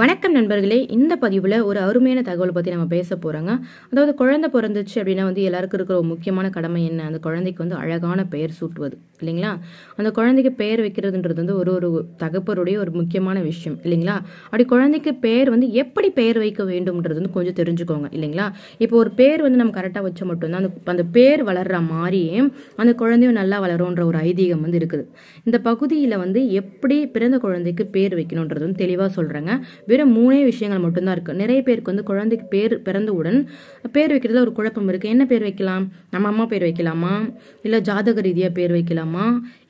வணக்கம் நண்பர்களே இந்த பதிவில் ஒரு அருமையான தகவல் பற்றி நம்ம பேச போகிறோங்க அதாவது குழந்தை பிறந்துச்சு அப்படின்னா வந்து எல்லாருக்கும் இருக்கிற ஒரு முக்கியமான கடமை என்ன அந்த குழந்தைக்கு வந்து அழகான பெயர் சூட்டுவது இல்லைங்களா அந்த குழந்தைக்கு பெயர் வைக்கிறதுன்றது வந்து ஒரு ஒரு தகப்பருடைய ஒரு முக்கியமான விஷயம் இல்லைங்களா அப்படி குழந்தைக்கு பெயர் வந்து எப்படி பெயர் வைக்க வேண்டும்ன்றது வந்து கொஞ்சம் தெரிஞ்சுக்கோங்க இல்லைங்களா இப்போ ஒரு பேர் வந்து நம்ம கரெக்டாக வச்ச மட்டும்தான் அந்த அந்த பேர் வளர்கிற மாதிரியே அந்த குழந்தையும் நல்லா வளரும்ன்ற ஒரு ஐதீகம் வந்து இருக்குது இந்த பகுதியில் வந்து எப்படி பிறந்த குழந்தைக்கு பேர் வைக்கணுன்றது வந்து தெளிவாக சொல்கிறேங்க வெறும் மூணே விஷயங்கள் மட்டும்தான் இருக்குது நிறைய பேருக்கு வந்து குழந்தைக்கு பேர் பிறந்தவுடன் பேர் வைக்கிறதுல ஒரு குழப்பம் இருக்குது என்ன பேர் வைக்கலாம் நம்ம அம்மா பேர் வைக்கலாமா இல்லை ஜாதக ரீதியாக பேர் வைக்கலாமா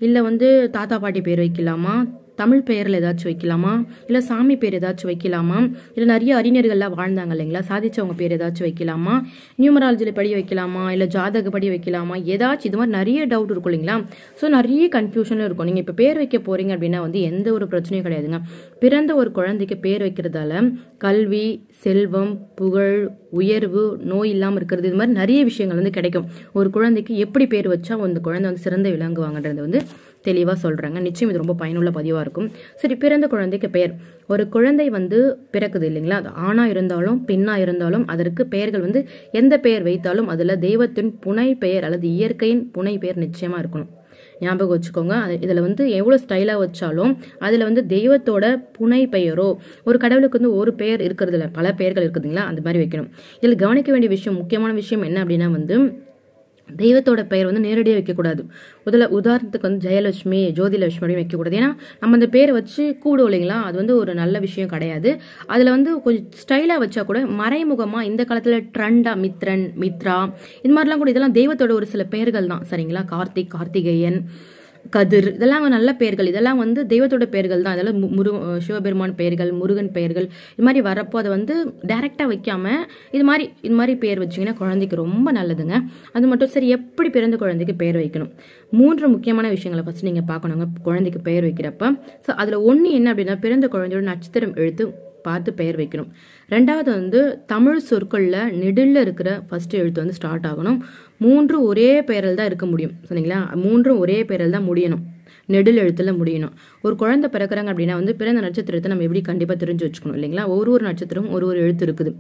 இல்லை வந்து தாத்தா பாட்டி பேர் வைக்கலாமா தமிழ் பெயரில் ஏதாச்சும் வைக்கலாமா இல்லை சாமி பேர் ஏதாச்சும் வைக்கலாமா இல்லை நிறைய அறிஞர்கள்லாம் வாழ்ந்தாங்க இல்லைங்களா சாதிச்சவங்க பேர் ஏதாச்சும் வைக்கலாமா நியூமராலஜியில் படி வைக்கலாமா இல்லை ஜாதக படி வைக்கலாமா ஏதாச்சும் இது மாதிரி நிறைய டவுட் இருக்கும் இல்லைங்களா ஸோ நிறைய கன்ஃபியூஷனும் இருக்கும் நீங்கள் இப்போ பேர் வைக்க போகிறீங்க அப்படின்னா வந்து எந்த ஒரு பிரச்சனையும் கிடையாதுங்க பிறந்த ஒரு குழந்தைக்கு பேர் வைக்கிறதால கல்வி செல்வம் புகழ் உயர்வு நோய் இல்லாமல் இருக்கிறது இது மாதிரி நிறைய விஷயங்கள் வந்து கிடைக்கும் ஒரு குழந்தைக்கு எப்படி பேர் வச்சா அந்த குழந்தை வந்து சிறந்த விளங்குவாங்கன்றது வந்து தெளிவாக சொல்கிறாங்க நிச்சயம் இது ரொம்ப பயனுள்ள பதிவாக இருக்கும் சரி பிறந்த குழந்தைக்கு பெயர் ஒரு குழந்தை வந்து பிறக்குது இல்லைங்களா அது ஆணாக இருந்தாலும் பெண்ணாக இருந்தாலும் அதற்கு பெயர்கள் வந்து எந்த பெயர் வைத்தாலும் அதில் தெய்வத்தின் புனை பெயர் அல்லது இயற்கையின் புனை பெயர் நிச்சயமாக இருக்கணும் ஞாபகம் வச்சுக்கோங்க இதில் வந்து எவ்வளோ ஸ்டைலாக வச்சாலும் அதில் வந்து தெய்வத்தோட புனை பெயரோ ஒரு கடவுளுக்கு வந்து ஒரு பெயர் இருக்கிறதுல பல பெயர்கள் இருக்குதுங்களா அந்த மாதிரி வைக்கணும் இதில் கவனிக்க வேண்டிய விஷயம் முக்கியமான விஷயம் என்ன அப்படின்னா வந்து தெய்வத்தோட பெயர் வந்து நேரடியாக வைக்கக்கூடாது முதல்ல உதாரணத்துக்கு வந்து ஜெயலட்சுமி ஜோதிலட்சுமி வைக்கக்கூடாது ஏன்னா நம்ம அந்த பேரை வச்சு கூடும் இல்லைங்களா அது வந்து ஒரு நல்ல விஷயம் கிடையாது அதில் வந்து கொஞ்சம் ஸ்டைலாக வச்சா கூட மறைமுகமாக இந்த காலத்தில் ட்ரெண்டா மித்ரன் மித்ரா இது மாதிரிலாம் கூட இதெல்லாம் தெய்வத்தோட ஒரு சில பெயர்கள் தான் சரிங்களா கார்த்திக் கார்த்திகேயன் கதிர் இதெல்லாம் நல்ல பெயர்கள் இதெல்லாம் வந்து தெய்வத்தோட பெயர்கள் தான் இதெல்லாம் முரு சிவபெருமான் பெயர்கள் முருகன் பெயர்கள் இது மாதிரி வரப்போ அதை வந்து டைரெக்டாக வைக்காம இது மாதிரி இது மாதிரி பேர் வச்சிங்கன்னா குழந்தைக்கு ரொம்ப நல்லதுங்க அது மட்டும் சரி எப்படி பிறந்த குழந்தைக்கு பெயர் வைக்கணும் மூன்று முக்கியமான விஷயங்களை ஃபஸ்ட்டு நீங்கள் பார்க்கணுங்க குழந்தைக்கு பெயர் வைக்கிறப்ப ஸோ அதில் ஒன்று என்ன அப்படின்னா பிறந்த குழந்தையோட நட்சத்திரம் எழுத்து பார்த்து பெயர் வைக்கணும் ரெண்டாவது வந்து தமிழ் சொற்களில் நெடில் இருக்கிற ஃபஸ்ட்டு எழுத்து வந்து ஸ்டார்ட் ஆகணும் மூன்று ஒரே பெயரில் தான் இருக்க முடியும் சரிங்களா மூன்றும் ஒரே பெயரில் தான் முடியணும் நெடில் எழுத்துல முடியணும் ஒரு குழந்தை பிறக்கிறாங்க அப்படின்னா வந்து பிறந்த நட்சத்திரத்தை நம்ம எப்படி கண்டிப்பாக தெரிஞ்சு வச்சுக்கணும் இல்லைங்களா ஒரு ஒரு நட்சத்திரம் ஒரு ஒரு எழுத்து இருக்குது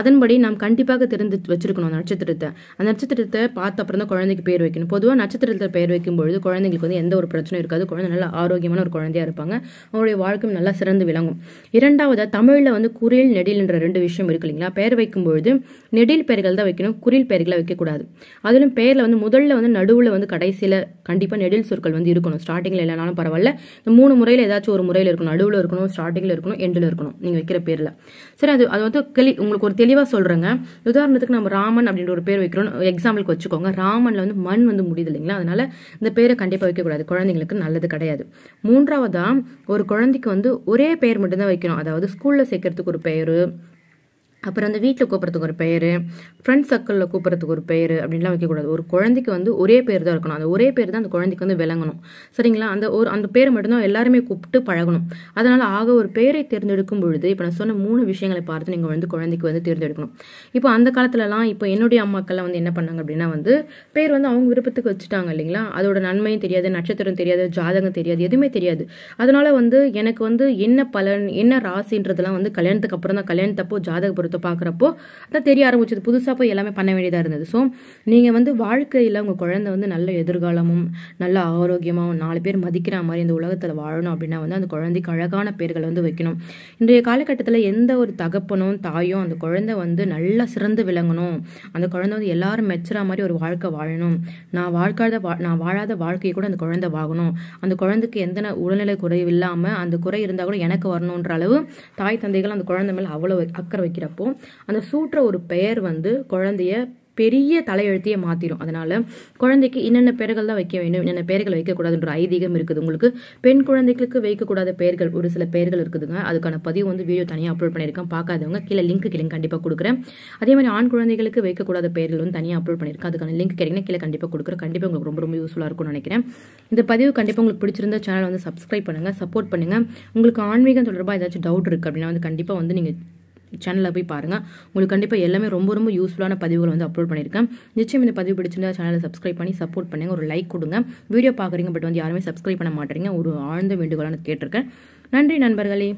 அதன்படி நாம் கண்டிப்பாக தெரிந்து வச்சிருக்கணும் நட்சத்திரத்தை அந்த நட்சத்திரத்தை பார்த்த அப்புறம் தான் குழந்தைக்கு பேர் வைக்கணும் பொதுவாக நட்சத்திரத்தில் பேர் பொழுது குழந்தைங்களுக்கு வந்து எந்த ஒரு பிரச்சனையும் இருக்காது குழந்தை நல்லா ஆரோக்கியமான ஒரு குழந்தையா இருப்பாங்க அவருடைய வாழ்க்கையும் நல்லா சிறந்து விளங்கும் இரண்டாவது தமிழில் வந்து குரில் நெடில் என்ற ரெண்டு விஷயம் இருக்கு இல்லைங்களா பெயர் வைக்கும்பொழுது நெடில் பெயர்கள் தான் வைக்கணும் குரில் பெயர்களை வைக்கக்கூடாது அதிலும் பெயரில் வந்து முதல்ல வந்து நடுவில் வந்து கடைசியில் கண்டிப்பாக நெடில் சொற்கள் வந்து இருக்கணும் ஸ்டார்ட் ஸ்டார்டிங்கில் இல்லைனாலும் பரவாயில்ல இந்த மூணு முறையில் ஏதாச்சும் ஒரு முறையில் இருக்கணும் நடுவில் இருக்கணும் ஸ்டார்டிங்கில் இருக்கணும் எண்டில் இருக்கணும் நீங்கள் வைக்கிற பேரில் சரி அது அது வந்து கிளி உங்களுக்கு ஒரு தெளிவாக சொல்கிறேங்க உதாரணத்துக்கு நம்ம ராமன் அப்படின்ற ஒரு பேர் வைக்கிறோம் எக்ஸாம்பிளுக்கு வச்சுக்கோங்க ராமனில் வந்து மண் வந்து முடியுது இல்லைங்களா அதனால் இந்த பேரை கண்டிப்பாக வைக்கக்கூடாது குழந்தைங்களுக்கு நல்லது கிடையாது மூன்றாவதாக ஒரு குழந்தைக்கு வந்து ஒரே பெயர் மட்டும்தான் வைக்கணும் அதாவது ஸ்கூலில் சேர்க்கறதுக்கு ஒரு பெயர் அப்புறம் அந்த வீட்டில் கூப்பிட்றதுக்கு ஒரு பெயர் ஃப்ரெண்ட் சர்க்கிளில் கூப்பிட்றதுக்கு ஒரு பெயர் அப்படின்லாம் வைக்கக்கூடாது ஒரு குழந்தைக்கு வந்து ஒரே பேர் தான் இருக்கணும் அந்த ஒரே பேர் தான் அந்த குழந்தைக்கு வந்து விளங்கணும் சரிங்களா அந்த ஒரு அந்த பேரை மட்டும்தான் எல்லாருமே கூப்பிட்டு பழகணும் அதனால் ஆக ஒரு பேரை தேர்ந்தெடுக்கும் பொழுது இப்போ நான் சொன்ன மூணு விஷயங்களை பார்த்து நீங்கள் வந்து குழந்தைக்கு வந்து தேர்ந்தெடுக்கணும் இப்போ அந்த காலத்துலலாம் இப்போ என்னுடைய அம்மாக்கள்லாம் வந்து என்ன பண்ணாங்க அப்படின்னா வந்து பேர் வந்து அவங்க விருப்பத்துக்கு வச்சுட்டாங்க இல்லைங்களா அதோட நன்மையும் தெரியாது நட்சத்திரம் தெரியாது ஜாதகம் தெரியாது எதுவுமே தெரியாது அதனால் வந்து எனக்கு வந்து என்ன பலன் என்ன ராசின்றதெல்லாம் வந்து கல்யாணத்துக்கு அப்புறம் தான் கல்யாணத்தப்போ ஜாதக கொடுத்து பார்க்குறப்போ அதான் தெரிய ஆரம்பிச்சது புதுசாக போய் எல்லாமே பண்ண வேண்டியதாக இருந்தது ஸோ நீங்கள் வந்து வாழ்க்கையில் உங்கள் குழந்தை வந்து நல்ல எதிர்காலமும் நல்ல ஆரோக்கியமாகவும் நாலு பேர் மதிக்கிற மாதிரி இந்த உலகத்தில் வாழணும் அப்படின்னா வந்து அந்த குழந்தைக்கு அழகான பேர்களை வந்து வைக்கணும் இன்றைய காலகட்டத்தில் எந்த ஒரு தகப்பனும் தாயும் அந்த குழந்தை வந்து நல்லா சிறந்து விளங்கணும் அந்த குழந்தை வந்து எல்லாரும் மெச்சுற மாதிரி ஒரு வாழ்க்கை வாழணும் நான் வாழ்க்காத வா நான் வாழாத வாழ்க்கையை கூட அந்த குழந்தை வாங்கணும் அந்த குழந்தைக்கு எந்த உடல்நிலை குறைவு இல்லாமல் அந்த குறை இருந்தால் கூட எனக்கு வரணுன்ற அளவு தாய் தந்தைகள் அந்த குழந்தை மேலே அவ்வளோ அக்கறை வைக்கிறப்போ பார்ப்போம் அந்த சூட்டுற ஒரு பெயர் வந்து குழந்தைய பெரிய தலையெழுத்தையே மாற்றிடும் அதனால் குழந்தைக்கு என்னென்ன பெயர்கள் தான் வைக்க வேண்டும் என்னென்ன பெயர்கள் வைக்கக்கூடாதுன்ற ஐதீகம் இருக்குது உங்களுக்கு பெண் குழந்தைகளுக்கு வைக்கக்கூடாத பெயர்கள் ஒரு சில பெயர்கள் இருக்குதுங்க அதுக்கான பதிவு வந்து வீடியோ தனியாக அப்லோட் பண்ணியிருக்கேன் பார்க்காதவங்க கீழே லிங்க் கீழே கண்டிப்பாக கொடுக்குறேன் அதே மாதிரி ஆண் குழந்தைகளுக்கு வைக்கக்கூடாத பெயர்கள் வந்து தனியாக அப்லோட் பண்ணியிருக்கேன் அதுக்கான லிங்க் கிடைக்கணும் கீழே கண்டிப்பாக கொடுக்குறேன் கண்டிப்பாக உங்களுக்கு ரொம்ப ரொம்ப யூஸ்ஃபுல்லாக இருக்கும்னு நினைக்கிறேன் இந்த பதிவு கண்டிப்பாக உங்களுக்கு பிடிச்சிருந்த சேனல் வந்து சப்ஸ்கிரைப் பண்ணுங்கள் சப்போர்ட் பண்ணுங்கள் உங்களுக்கு ஆன்மீகம் தொடர்பாக ஏதாச்சும் டவுட் இருக்குது அப்படின்னா வந்து கண்டிப்பாக வந்து நீங்கள் சேனலில் போய் பாருங்கள் உங்களுக்கு கண்டிப்பாக எல்லாமே ரொம்ப ரொம்ப யூஸ்ஃபுல்லான பதிவுகள் வந்து அப்லோட் பண்ணியிருக்கேன் நிச்சயம் இந்த பதிவு பிடிச்சிருந்தா சேனலை சப்ஸ்கிரைப் பண்ணி சப்போர்ட் பண்ணுங்கள் ஒரு லைக் கொடுங்க வீடியோ பார்க்குறீங்க பட் வந்து யாருமே சப்ஸ்கிரைப் பண்ண மாட்டேறீங்க ஒரு ஆழ்ந்த வேண்டுகோளாக கேட்டிருக்கேன் நன்றி நண்பர்களே